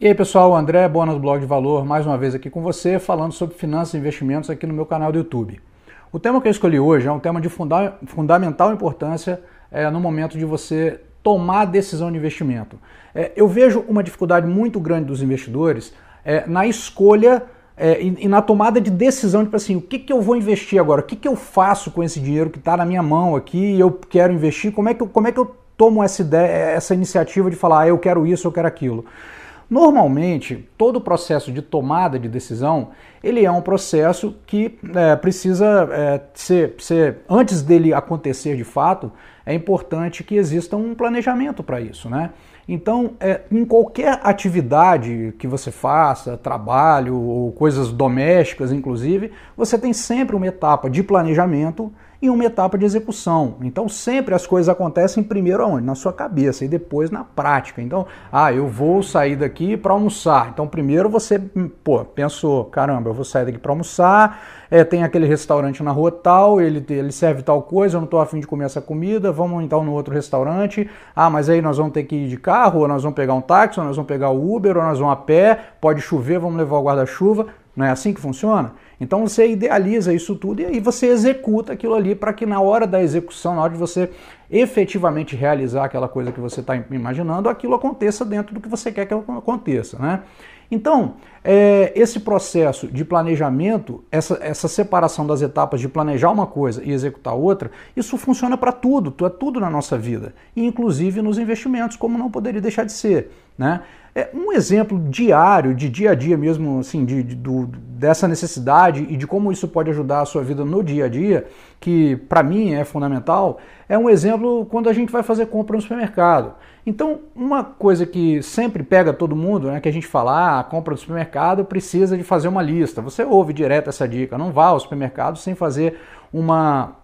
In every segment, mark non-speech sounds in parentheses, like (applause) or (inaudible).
E aí pessoal, André Bonas Blog de Valor, mais uma vez aqui com você, falando sobre finanças e investimentos aqui no meu canal do YouTube. O tema que eu escolhi hoje é um tema de funda fundamental importância é, no momento de você tomar a decisão de investimento. É, eu vejo uma dificuldade muito grande dos investidores é, na escolha e, e, na tomada de decisão de tipo assim, o que, que eu vou investir agora, o que, que eu faço com esse dinheiro que está na minha mão aqui e eu quero investir, como é que eu, como é que eu tomo essa, ideia, essa iniciativa de falar ah, eu quero isso, eu quero aquilo. Normalmente, todo o processo de tomada de decisão, ele é um processo que é, precisa é, ser, ser, antes dele acontecer de fato, é importante que exista um planejamento para isso, né? Então, é, em qualquer atividade que você faça, trabalho ou coisas domésticas, inclusive, você tem sempre uma etapa de planejamento e uma etapa de execução. Então sempre as coisas acontecem primeiro aonde? Na sua cabeça e depois na prática. Então, ah, eu vou sair daqui para almoçar. Então primeiro você, pô, pensou, caramba, eu vou sair daqui para almoçar, é, tem aquele restaurante na rua tal, ele, ele serve tal coisa, eu não estou afim de comer essa comida, vamos então no outro restaurante. Ah, mas aí nós vamos ter que ir de carro, ou nós vamos pegar um táxi, ou nós vamos pegar o Uber, ou nós vamos a pé, pode chover, vamos levar o guarda-chuva. Não é assim que funciona? Então você idealiza isso tudo e aí você executa aquilo ali para que na hora da execução, na hora de você efetivamente realizar aquela coisa que você está imaginando, aquilo aconteça dentro do que você quer que aconteça, né? Então, é, esse processo de planejamento, essa, essa separação das etapas de planejar uma coisa e executar outra, isso funciona para tudo, é tudo na nossa vida, inclusive nos investimentos, como não poderia deixar de ser. Né? É um exemplo diário, de dia a dia mesmo, assim, de, de do, dessa necessidade e de como isso pode ajudar a sua vida no dia a dia, que para mim é fundamental, é um exemplo quando a gente vai fazer compra no supermercado. Então, uma coisa que sempre pega todo mundo, né, que a gente fala, ah, a compra do supermercado precisa de fazer uma lista. Você ouve direto essa dica, não vá ao supermercado sem fazer uma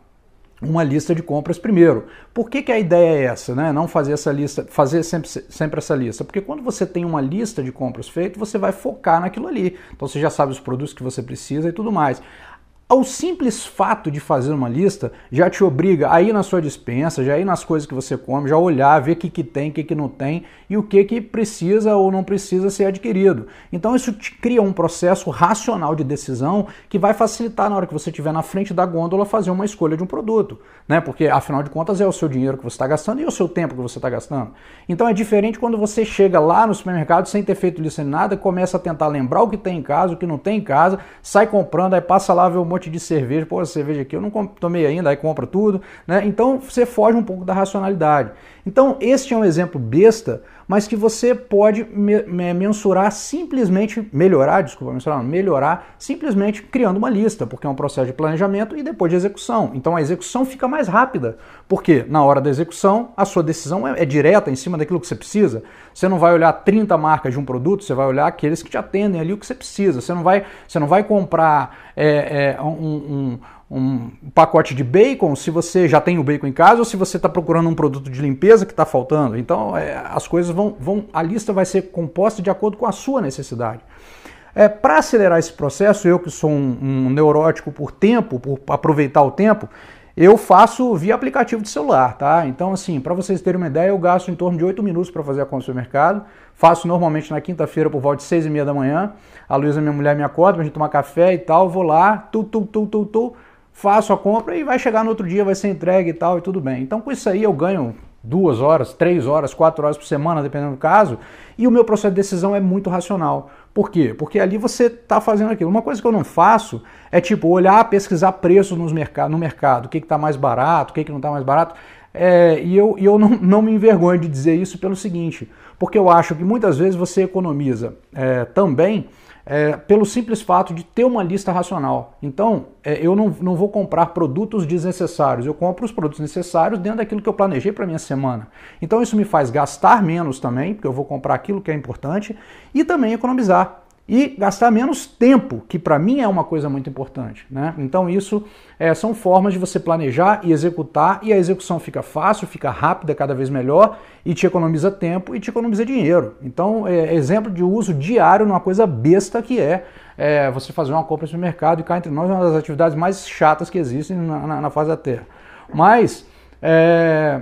uma lista de compras primeiro. Por que, que a ideia é essa, né? Não fazer essa lista, fazer sempre, sempre essa lista? Porque quando você tem uma lista de compras feita, você vai focar naquilo ali. Então você já sabe os produtos que você precisa e tudo mais. Ao simples fato de fazer uma lista já te obriga a ir na sua dispensa, já ir nas coisas que você come, já olhar, ver o que, que tem, o que, que não tem e o que, que precisa ou não precisa ser adquirido. Então isso te cria um processo racional de decisão que vai facilitar na hora que você estiver na frente da gôndola fazer uma escolha de um produto, né? Porque afinal de contas é o seu dinheiro que você está gastando e o seu tempo que você está gastando. Então é diferente quando você chega lá no supermercado sem ter feito lista nem nada, começa a tentar lembrar o que tem em casa, o que não tem em casa, sai comprando, aí passa lá ver um monte de cerveja, pô, cerveja aqui eu não tomei ainda, aí compra tudo, né? Então você foge um pouco da racionalidade. Então, este é um exemplo besta mas que você pode me me mensurar simplesmente, melhorar, desculpa, mensurar, melhorar simplesmente criando uma lista, porque é um processo de planejamento e depois de execução. Então a execução fica mais rápida, porque na hora da execução a sua decisão é, é direta em cima daquilo que você precisa. Você não vai olhar 30 marcas de um produto, você vai olhar aqueles que te atendem ali o que você precisa. Você não vai, você não vai comprar é, é, um, um um pacote de bacon, se você já tem o bacon em casa ou se você está procurando um produto de limpeza que está faltando. Então, é, as coisas vão, vão, a lista vai ser composta de acordo com a sua necessidade. É, Para acelerar esse processo, eu que sou um, um, neurótico por tempo, por aproveitar o tempo, eu faço via aplicativo de celular, tá? Então, assim, para vocês terem uma ideia, eu gasto em torno de 8 minutos para fazer a compra do mercado. Faço normalmente na quinta-feira por volta de 6 e meia da manhã. A Luísa, minha mulher, me acorda, a gente tomar café e tal. Vou lá, tu, tu, tu, tu, tu faço a compra e vai chegar no outro dia, vai ser entregue e tal, e tudo bem. Então com isso aí eu ganho duas horas, três horas, quatro horas por semana, dependendo do caso, e o meu processo de decisão é muito racional. Por quê? Porque ali você está fazendo aquilo. Uma coisa que eu não faço é tipo olhar, pesquisar preço nos merc no mercado, o que está mais barato, o que, que não está mais barato. É, e eu, e eu não, não, me envergonho de dizer isso pelo seguinte, porque eu acho que muitas vezes você economiza é, também é, pelo simples fato de ter uma lista racional. Então, é, eu não, não vou comprar produtos desnecessários, eu compro os produtos necessários dentro daquilo que eu planejei para minha semana. Então, isso me faz gastar menos também, porque eu vou comprar aquilo que é importante, e também economizar e gastar menos tempo, que para mim é uma coisa muito importante. Né? Então, isso é, são formas de você planejar e executar, e a execução fica fácil, fica rápida, cada vez melhor, e te economiza tempo e te economiza dinheiro. Então, é, exemplo de uso diário numa coisa besta que é, é você fazer uma compra no supermercado, e cá entre nós é uma das atividades mais chatas que existem na, na, na face da Terra. Mas, é,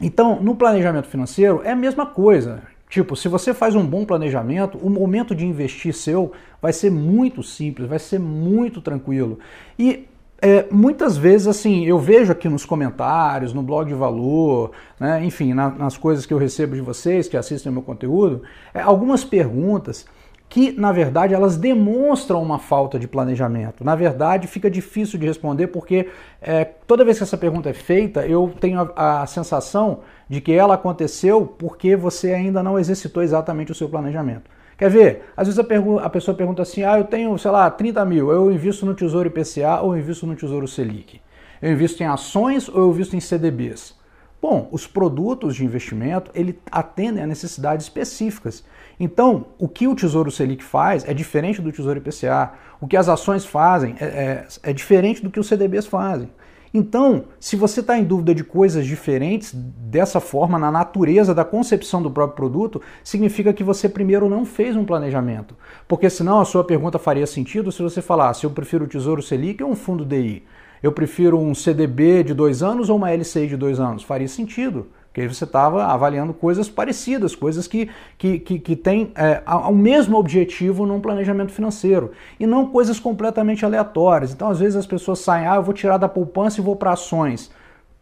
então, no planejamento financeiro é a mesma coisa. Tipo, se você faz um bom planejamento, o momento de investir seu vai ser muito simples, vai ser muito tranquilo. E é, muitas vezes, assim, eu vejo aqui nos comentários, no blog de valor, né, enfim, na, nas coisas que eu recebo de vocês que assistem o meu conteúdo, é, algumas perguntas que, na verdade, elas demonstram uma falta de planejamento. Na verdade, fica difícil de responder porque é, toda vez que essa pergunta é feita, eu tenho a, a sensação de que ela aconteceu porque você ainda não exercitou exatamente o seu planejamento. Quer ver? Às vezes a, a, pessoa pergunta assim: ah, eu tenho, sei lá, 30 mil, eu invisto no Tesouro IPCA ou invisto no Tesouro Selic? Eu invisto em ações ou eu invisto em CDBs? Bom, os produtos de investimento ele atendem a necessidades específicas. Então, o que o Tesouro Selic faz é diferente do Tesouro IPCA. O que as ações fazem é, é, é diferente do que os CDBs fazem. Então, se você está em dúvida de coisas diferentes dessa forma, na natureza da concepção do próprio produto, significa que você primeiro não fez um planejamento. Porque senão a sua pergunta faria sentido se você falasse eu prefiro o Tesouro Selic ou um fundo DI. Eu prefiro um CDB de dois anos ou uma LCI de dois anos? Faria sentido. Porque você estava avaliando coisas parecidas, coisas que, que, que, que têm é, o mesmo objetivo num planejamento financeiro. E não coisas completamente aleatórias. Então, às vezes, as pessoas saem, ah, eu vou tirar da poupança e vou para ações.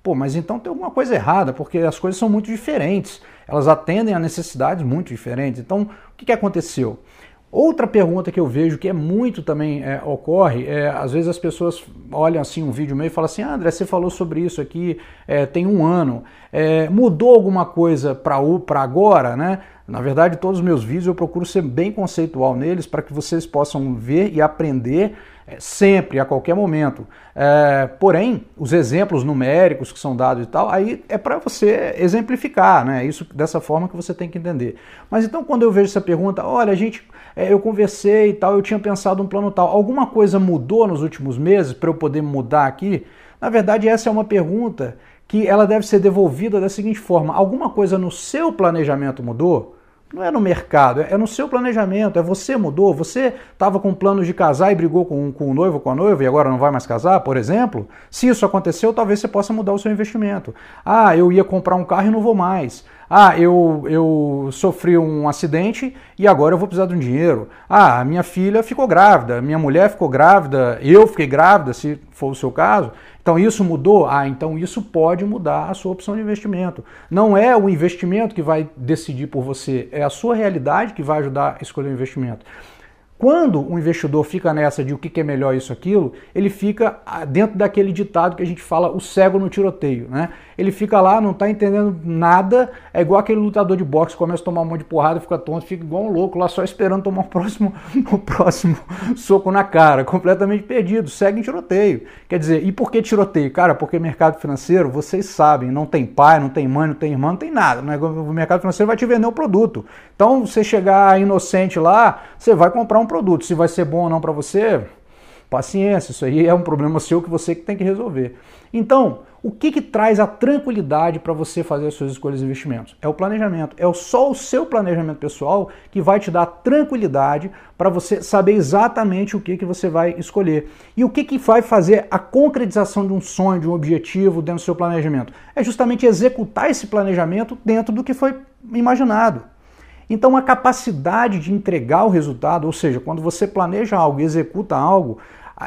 Pô, mas então tem alguma coisa errada, porque as coisas são muito diferentes. Elas atendem a necessidades muito diferentes. Então, o que, que aconteceu? Outra pergunta que eu vejo que é muito também é, ocorre, é, às vezes as pessoas olham assim um vídeo meio e falam assim, ah, André, você falou sobre isso aqui é, tem um ano, é, mudou alguma coisa para agora, né? Na verdade, todos os meus vídeos eu procuro ser bem conceitual neles para que vocês possam ver e aprender é, sempre, a qualquer momento. É, porém, os exemplos numéricos que são dados e tal, aí é para você exemplificar, né? Isso dessa forma que você tem que entender. Mas então, quando eu vejo essa pergunta, olha, a gente, é, eu conversei e tal, eu tinha pensado um plano tal, alguma coisa mudou nos últimos meses para eu poder mudar aqui? Na verdade, essa é uma pergunta que ela deve ser devolvida da seguinte forma: alguma coisa no seu planejamento mudou? Não é no mercado, é, é no seu planejamento. É você mudou, você estava com planos de casar e brigou com, com o noivo ou com a noiva e agora não vai mais casar, por exemplo. Se isso aconteceu, talvez você possa mudar o seu investimento. Ah, eu ia comprar um carro e não vou mais. Ah, eu, eu sofri um acidente e agora eu vou precisar de um dinheiro. Ah, minha filha ficou grávida, minha mulher ficou grávida, eu fiquei grávida, se for o seu caso. Então isso mudou? Ah, então isso pode mudar a sua opção de investimento. Não é o investimento que vai decidir por você, é a sua realidade que vai ajudar a escolher o investimento. Quando o investidor fica nessa de o que é melhor isso aquilo, ele fica ah, dentro daquele ditado que a gente fala o cego no tiroteio, né? Ele fica lá, não tá entendendo nada, é igual aquele lutador de boxe começa a tomar um monte de porrada, fica tonto, fica igual um louco lá só esperando tomar o próximo, (laughs) o próximo soco na cara, completamente perdido, segue em tiroteio. Quer dizer, e por que tiroteio? Cara, porque mercado financeiro, vocês sabem, não tem pai, não tem mãe, não tem irmã, não tem nada. Né? O mercado financeiro vai te vender o um produto. Então, você chegar inocente lá, você vai comprar um produto. Se vai ser bom ou não para você, paciência, isso aí é um problema seu que você que tem que resolver. Então, o que, que traz a tranquilidade para você fazer as suas escolhas de investimentos? É o planejamento. É só o seu planejamento pessoal que vai te dar tranquilidade para você saber exatamente o que, que você vai escolher. E o que, que vai fazer a concretização de um sonho, de um objetivo dentro do seu planejamento? É justamente executar esse planejamento dentro do que foi imaginado. Então, a capacidade de entregar o resultado, ou seja, quando você planeja algo e executa algo,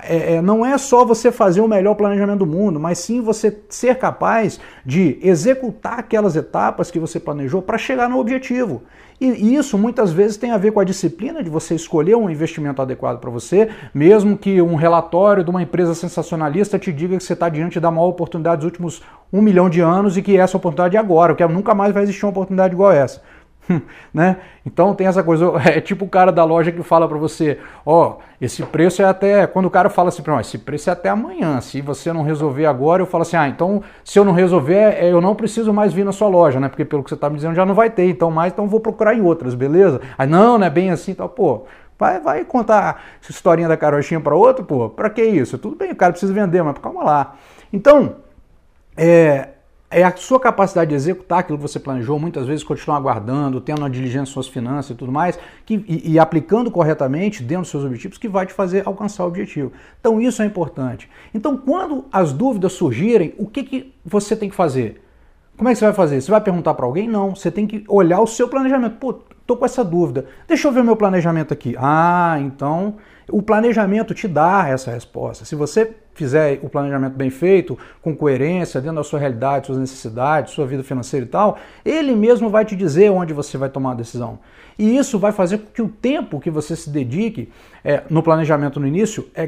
é, é, não é só você fazer o melhor planejamento do mundo, mas sim você ser capaz de executar aquelas etapas que você planejou para chegar no objetivo. E isso muitas vezes tem a ver com a disciplina de você escolher um investimento adequado para você, mesmo que um relatório de uma empresa sensacionalista te diga que você está diante da maior oportunidade dos últimos um milhão de anos e que essa é oportunidade é agora, que nunca mais vai existir uma oportunidade igual essa. (laughs) né? Então tem essa coisa, (laughs) é tipo o cara da loja que fala para você, ó, oh, esse preço é até, quando o cara fala assim para esse preço é até amanhã, se você não resolver agora, eu falo assim, ah, então se eu não resolver, é, eu não preciso mais vir na sua loja, né? Porque pelo que você tá me dizendo já não vai ter, então mais, então vou procurar em outras, beleza? Aí não, não é bem assim, então, pô, Vai, vai contar essa historinha da carochinha para outro, pô, para que isso? Tudo bem, o cara precisa vender, mas calma lá. Então, é, é a sua capacidade de executar aquilo que você planejou, muitas vezes continuar aguardando, tendo uma diligência suas finanças e tudo mais, que, e, e, aplicando corretamente dentro dos seus objetivos, que vai te fazer alcançar o objetivo. Então isso é importante. Então quando as dúvidas surgirem, o que, que você tem que fazer? Como é que você vai fazer? Você vai perguntar para alguém? Não. Você tem que olhar o seu planejamento. Pô, tô com essa dúvida. Deixa eu ver o meu planejamento aqui. Ah, então o planejamento te dá essa resposta. Se você fizer o planejamento bem feito, com coerência, dentro da sua realidade, suas necessidades, sua vida financeira e tal, ele mesmo vai te dizer onde você vai tomar a decisão. E isso vai fazer com que o tempo que você se dedique é, no planejamento no início é,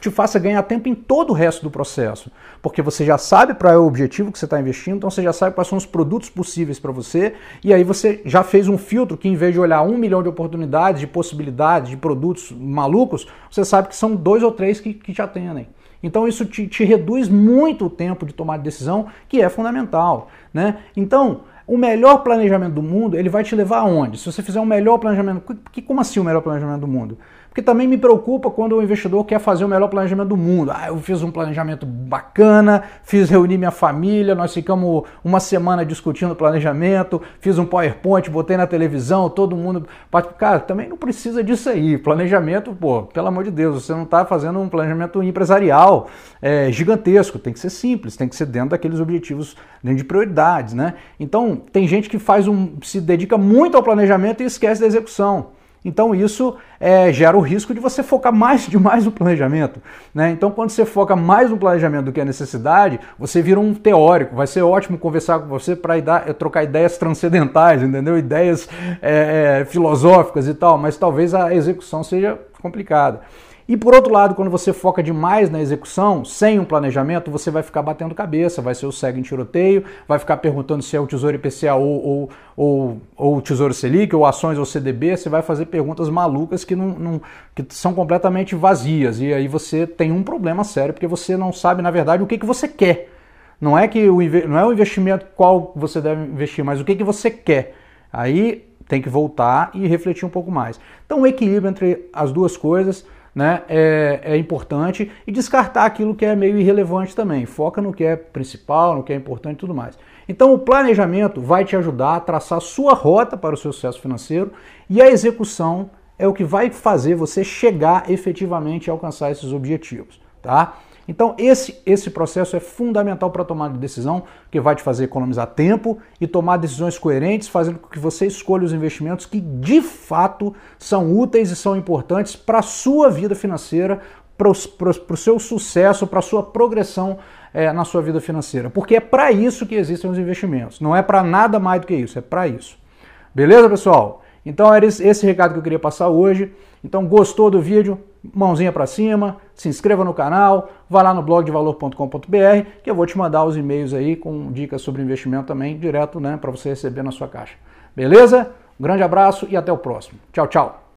te faça ganhar tempo em todo o resto do processo. Porque você já sabe para é o objetivo que você está investindo, então você já sabe quais são os produtos possíveis para você, e aí você já fez um filtro que, em vez de olhar um milhão de oportunidades, de possibilidades, de produtos malucos, você sabe que são dois ou três que, que te atendem. Então isso te, te reduz muito o tempo de tomar decisão, que é fundamental. Né? Então, o melhor planejamento do mundo, ele vai te levar aonde? Se você fizer o um melhor planejamento, que, como assim o melhor planejamento do mundo? Porque também me preocupa quando o investidor quer fazer o melhor planejamento do mundo. Ah, eu fiz um planejamento bacana, fiz reunir minha família, nós ficamos uma semana discutindo planejamento, fiz um PowerPoint, botei na televisão, todo mundo. Cara, também não precisa disso aí. Planejamento, pô, pelo amor de Deus, você não está fazendo um planejamento empresarial é, gigantesco. Tem que ser simples, tem que ser dentro daqueles objetivos, dentro de prioridades, né? Então, tem gente que faz um. se dedica muito ao planejamento e esquece da execução. Então isso é, gera o risco de você focar mais demais no planejamento. Né? Então quando você foca mais no planejamento do que a necessidade, você vira um teórico. Vai ser ótimo conversar com você para é, trocar ideias transcendentais, entendeu? Ideias é, é, filosóficas e tal, mas talvez a execução seja complicada. E por outro lado, quando você foca demais na execução, sem um planejamento, você vai ficar batendo cabeça, vai ser o cego em tiroteio, vai ficar perguntando se é o Tesouro IPCA ou, ou, ou, ou o Tesouro Selic, ou ações ou CDB, você vai fazer perguntas malucas que, não, não, que são completamente vazias. E aí você tem um problema sério, porque você não sabe, na verdade, o que, que você quer. Não é, que o, não é o investimento qual você deve investir, mas o que, que você quer. Aí tem que voltar e refletir um pouco mais. Então, o equilíbrio entre as duas coisas né, é, é importante e descartar aquilo que é meio irrelevante também. Foca no que é principal, no que é importante e tudo mais. Então, o planejamento vai te ajudar a traçar sua rota para o seu sucesso financeiro e a execução é o que vai fazer você chegar efetivamente a alcançar esses objetivos, tá? Então, esse, esse processo é fundamental para a tomada de decisão, que vai te fazer economizar tempo e tomar decisões coerentes, fazendo com que você escolha os investimentos que de fato são úteis e são importantes para a sua vida financeira, para o seu sucesso, para a sua progressão é, na sua vida financeira. Porque é para isso que existem os investimentos, não é para nada mais do que isso, é para isso. Beleza, pessoal? Então era esse recado que eu queria passar hoje. Então gostou do vídeo? Mãozinha para cima, se inscreva no canal, vá lá no blog de valor.com.br que eu vou te mandar os e-mails aí com dicas sobre investimento também direto, né, para você receber na sua caixa. Beleza? Um grande abraço e até o próximo. Tchau, tchau.